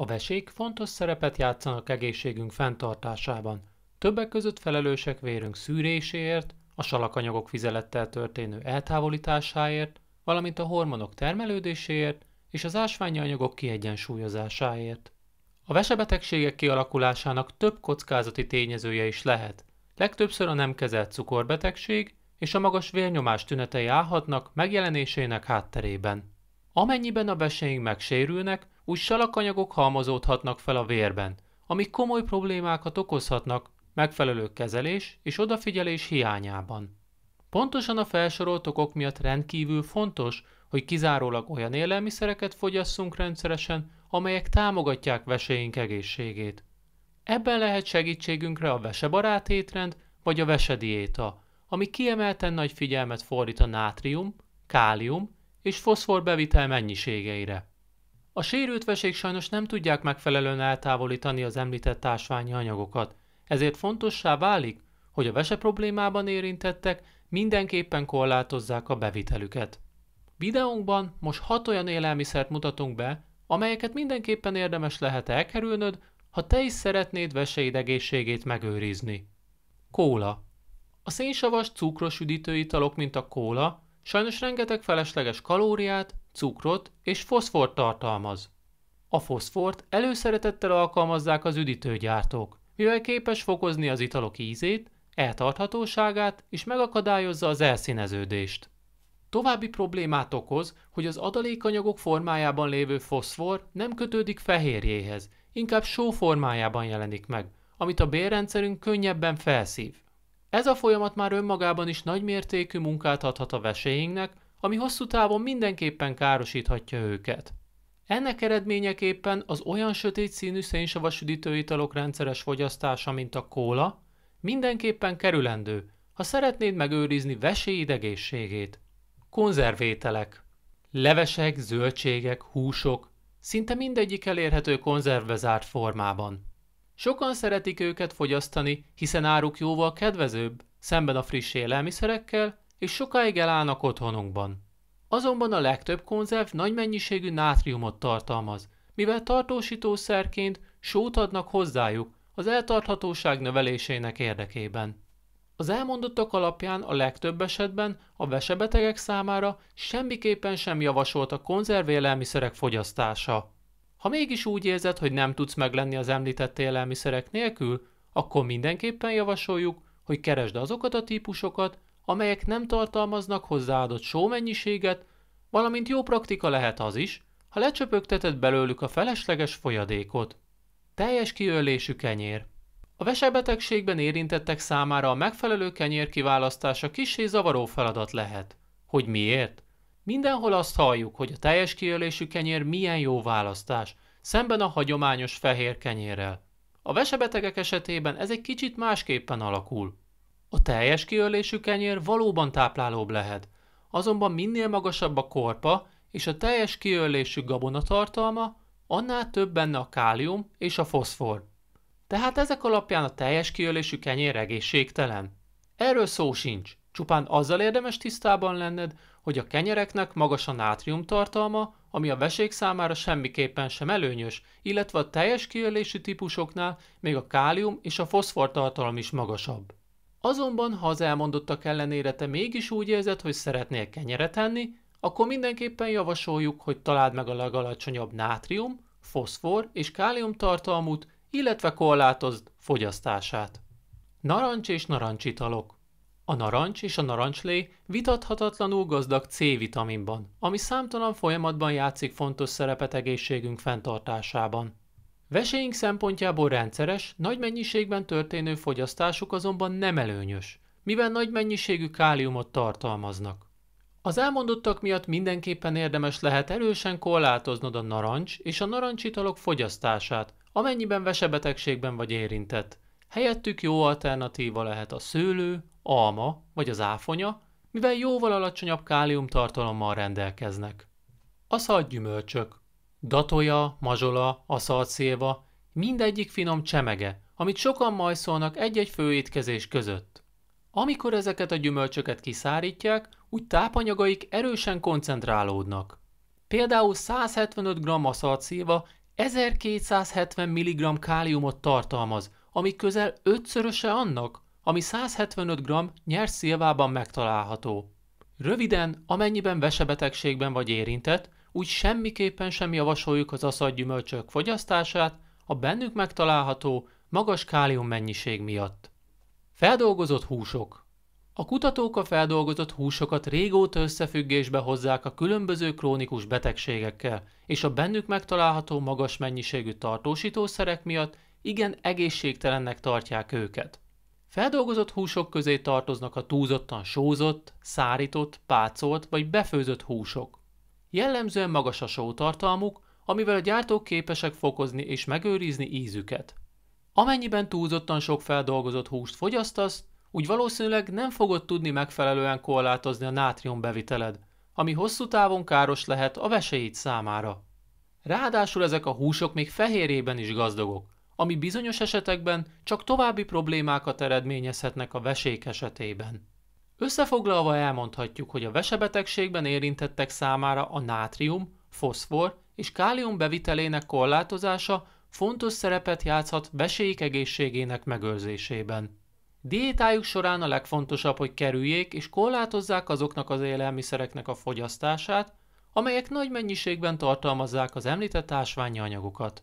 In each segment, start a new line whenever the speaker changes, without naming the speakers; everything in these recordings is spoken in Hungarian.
A vesék fontos szerepet játszanak egészségünk fenntartásában, többek között felelősek vérünk szűréséért, a salakanyagok vizelettel történő eltávolításáért, valamint a hormonok termelődéséért és az ásványi anyagok kiegyensúlyozásáért. A vesebetegségek kialakulásának több kockázati tényezője is lehet. Legtöbbször a nem kezelt cukorbetegség és a magas vérnyomás tünetei állhatnak megjelenésének hátterében. Amennyiben a veseink megsérülnek, úgy salakanyagok halmozódhatnak fel a vérben, amik komoly problémákat okozhatnak megfelelő kezelés és odafigyelés hiányában. Pontosan a felsorolt okok miatt rendkívül fontos, hogy kizárólag olyan élelmiszereket fogyasszunk rendszeresen, amelyek támogatják veseink egészségét. Ebben lehet segítségünkre a vesebarát étrend vagy a vesediéta, ami kiemelten nagy figyelmet fordít a nátrium, kálium és foszfor bevitel mennyiségeire. A sérült vesék sajnos nem tudják megfelelően eltávolítani az említett ásványi anyagokat, ezért fontossá válik, hogy a vese problémában érintettek mindenképpen korlátozzák a bevitelüket. Videónkban most 6 olyan élelmiszert mutatunk be, amelyeket mindenképpen érdemes lehet elkerülnöd, ha te is szeretnéd veseid egészségét megőrizni. Kóla A szénsavas, cukros üdítőitalok, mint a kóla, sajnos rengeteg felesleges kalóriát, cukrot és foszfort tartalmaz. A foszfort előszeretettel alkalmazzák az üdítőgyártók, mivel képes fokozni az italok ízét, eltarthatóságát és megakadályozza az elszíneződést. További problémát okoz, hogy az adalékanyagok formájában lévő foszfor nem kötődik fehérjéhez, inkább só formájában jelenik meg, amit a bérrendszerünk könnyebben felszív. Ez a folyamat már önmagában is nagymértékű munkát adhat a veséinknek, ami hosszú távon mindenképpen károsíthatja őket. Ennek eredményeképpen az olyan sötét színű szénsavas üdítőitalok rendszeres fogyasztása, mint a kóla, mindenképpen kerülendő, ha szeretnéd megőrizni veséid egészségét. Konzervételek Levesek, zöldségek, húsok, szinte mindegyik elérhető konzervbe zárt formában. Sokan szeretik őket fogyasztani, hiszen áruk jóval kedvezőbb, szemben a friss élelmiszerekkel, és sokáig elállnak otthonunkban. Azonban a legtöbb konzerv nagy mennyiségű nátriumot tartalmaz, mivel tartósítószerként sót adnak hozzájuk az eltarthatóság növelésének érdekében. Az elmondottak alapján a legtöbb esetben a vesebetegek számára semmiképpen sem javasolt a élelmiszerek fogyasztása. Ha mégis úgy érzed, hogy nem tudsz meglenni az említett élelmiszerek nélkül, akkor mindenképpen javasoljuk, hogy keresd azokat a típusokat, amelyek nem tartalmaznak hozzáadott sómennyiséget, valamint jó praktika lehet az is, ha lecsöpögteted belőlük a felesleges folyadékot. Teljes kiölésű kenyér. A vesebetegségben érintettek számára a megfelelő kenyér kiválasztása kisé zavaró feladat lehet. Hogy miért? Mindenhol azt halljuk, hogy a teljes kiölésű kenyér milyen jó választás, szemben a hagyományos fehér kenyérrel. A vesebetegek esetében ez egy kicsit másképpen alakul. A teljes kiölésű kenyér valóban táplálóbb lehet, azonban minél magasabb a korpa és a teljes kiölésű gabona tartalma, annál több benne a kálium és a foszfor. Tehát ezek alapján a teljes kiölésű kenyér egészségtelen. Erről szó sincs, csupán azzal érdemes tisztában lenned, hogy a kenyereknek magas a nátrium tartalma, ami a vesék számára semmiképpen sem előnyös, illetve a teljes kiölésű típusoknál még a kálium és a foszfor tartalom is magasabb. Azonban, ha az elmondottak ellenére te mégis úgy érzed, hogy szeretnél kenyeret enni, akkor mindenképpen javasoljuk, hogy találd meg a legalacsonyabb nátrium, foszfor és kálium tartalmút, illetve korlátozd fogyasztását. Narancs és narancsitalok A narancs és a narancslé vitathatatlanul gazdag C-vitaminban, ami számtalan folyamatban játszik fontos szerepet egészségünk fenntartásában. Veseink szempontjából rendszeres, nagy mennyiségben történő fogyasztásuk azonban nem előnyös, mivel nagy mennyiségű káliumot tartalmaznak. Az elmondottak miatt mindenképpen érdemes lehet erősen korlátoznod a narancs és a narancsitalok fogyasztását, amennyiben vesebetegségben vagy érintett. Helyettük jó alternatíva lehet a szőlő, alma vagy az áfonya, mivel jóval alacsonyabb kálium rendelkeznek. A szaggyümölcsök Datoja, mazsola, aszalcéva, mindegyik finom csemege, amit sokan majszolnak egy-egy főétkezés között. Amikor ezeket a gyümölcsöket kiszárítják, úgy tápanyagaik erősen koncentrálódnak. Például 175 g aszalcéva 1270 mg káliumot tartalmaz, ami közel ötszöröse annak, ami 175 g nyers szilvában megtalálható. Röviden, amennyiben vesebetegségben vagy érintett, úgy semmiképpen sem javasoljuk az aszadgyümölcsök fogyasztását a bennük megtalálható magas kálium mennyiség miatt. Feldolgozott húsok A kutatók a feldolgozott húsokat régóta összefüggésbe hozzák a különböző krónikus betegségekkel, és a bennük megtalálható magas mennyiségű tartósítószerek miatt igen egészségtelennek tartják őket. Feldolgozott húsok közé tartoznak a túlzottan sózott, szárított, pácolt vagy befőzött húsok. Jellemzően magas a sótartalmuk, amivel a gyártók képesek fokozni és megőrizni ízüket. Amennyiben túlzottan sok feldolgozott húst fogyasztasz, úgy valószínűleg nem fogod tudni megfelelően korlátozni a nátrium beviteled, ami hosszú távon káros lehet a veseid számára. Ráadásul ezek a húsok még fehérében is gazdagok, ami bizonyos esetekben csak további problémákat eredményezhetnek a vesék esetében. Összefoglalva elmondhatjuk, hogy a vesebetegségben érintettek számára a nátrium, foszfor és kálium bevitelének korlátozása fontos szerepet játszhat veséik egészségének megőrzésében. Diétájuk során a legfontosabb, hogy kerüljék és korlátozzák azoknak az élelmiszereknek a fogyasztását, amelyek nagy mennyiségben tartalmazzák az említett ásványi anyagokat.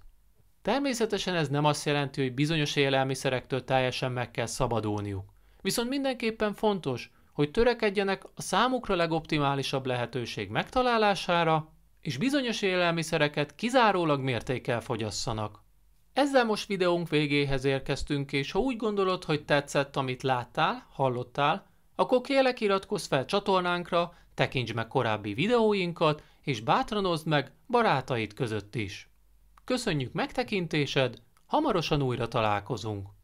Természetesen ez nem azt jelenti, hogy bizonyos élelmiszerektől teljesen meg kell szabadulniuk. Viszont mindenképpen fontos, hogy törekedjenek a számukra legoptimálisabb lehetőség megtalálására, és bizonyos élelmiszereket kizárólag mértékkel fogyasszanak. Ezzel most videónk végéhez érkeztünk, és ha úgy gondolod, hogy tetszett, amit láttál, hallottál, akkor kérlek iratkozz fel csatornánkra, tekints meg korábbi videóinkat, és bátran oszd meg barátaid között is. Köszönjük megtekintésed, hamarosan újra találkozunk!